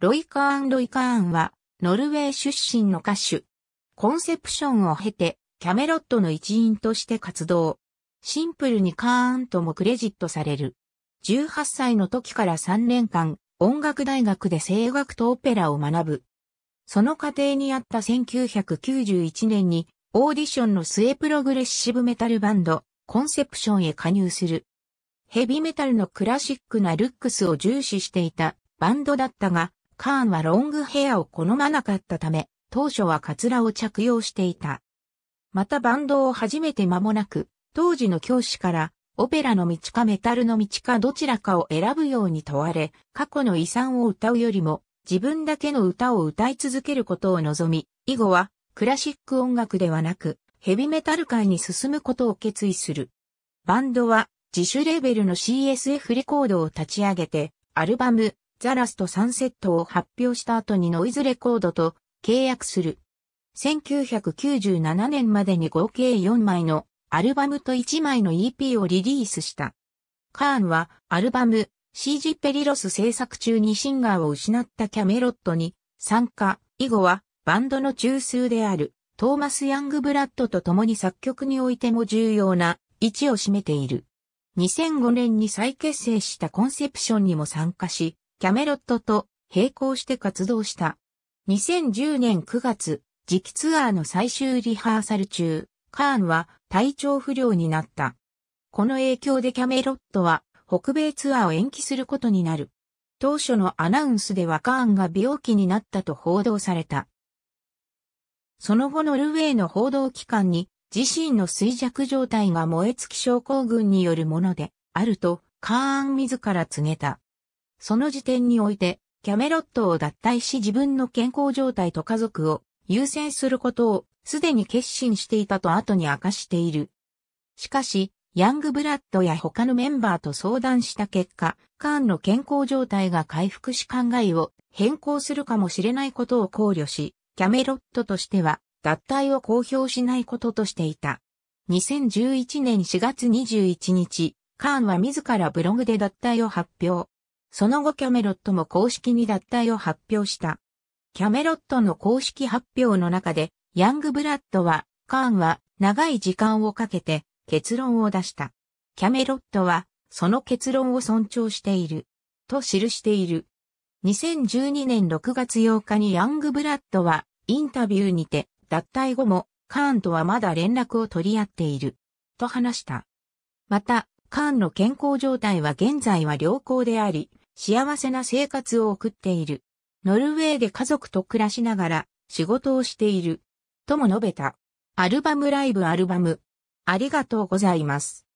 ロイ・カーン・ロイ・カーンは、ノルウェー出身の歌手。コンセプションを経て、キャメロットの一員として活動。シンプルにカーンともクレジットされる。18歳の時から3年間、音楽大学で声楽とオペラを学ぶ。その過程にあった1991年に、オーディションの末プログレッシブメタルバンド、コンセプションへ加入する。ヘビメタルのクラシックなルックスを重視していたバンドだったが、カーンはロングヘアを好まなかったため、当初はカツラを着用していた。またバンドを始めて間もなく、当時の教師から、オペラの道かメタルの道かどちらかを選ぶように問われ、過去の遺産を歌うよりも、自分だけの歌を歌い続けることを望み、以後は、クラシック音楽ではなく、ヘビメタル界に進むことを決意する。バンドは、自主レーベルの CSF レコードを立ち上げて、アルバム、ザラスとサンセットを発表した後にノイズレコードと契約する。1997年までに合計4枚のアルバムと1枚の EP をリリースした。カーンはアルバム CG ペリロス制作中にシンガーを失ったキャメロットに参加以後はバンドの中枢であるトーマス・ヤングブラッドと共に作曲においても重要な位置を占めている。2005年に再結成したコンセプションにも参加し、キャメロットと並行して活動した。2010年9月、次期ツアーの最終リハーサル中、カーンは体調不良になった。この影響でキャメロットは北米ツアーを延期することになる。当初のアナウンスではカーンが病気になったと報道された。その後ノルウェーの報道機関に自身の衰弱状態が燃え尽き症候群によるものであるとカーン自ら告げた。その時点において、キャメロットを脱退し自分の健康状態と家族を優先することをすでに決心していたと後に明かしている。しかし、ヤングブラッドや他のメンバーと相談した結果、カーンの健康状態が回復し考えを変更するかもしれないことを考慮し、キャメロットとしては脱退を公表しないこととしていた。2011年4月21日、カーンは自らブログで脱退を発表。その後キャメロットも公式に脱退を発表した。キャメロットの公式発表の中で、ヤングブラッドは、カーンは長い時間をかけて結論を出した。キャメロットは、その結論を尊重している。と記している。2012年6月8日にヤングブラッドは、インタビューにて、脱退後も、カーンとはまだ連絡を取り合っている。と話した。また、カーンの健康状態は現在は良好であり、幸せな生活を送っている。ノルウェーで家族と暮らしながら仕事をしている。とも述べた。アルバムライブアルバム。ありがとうございます。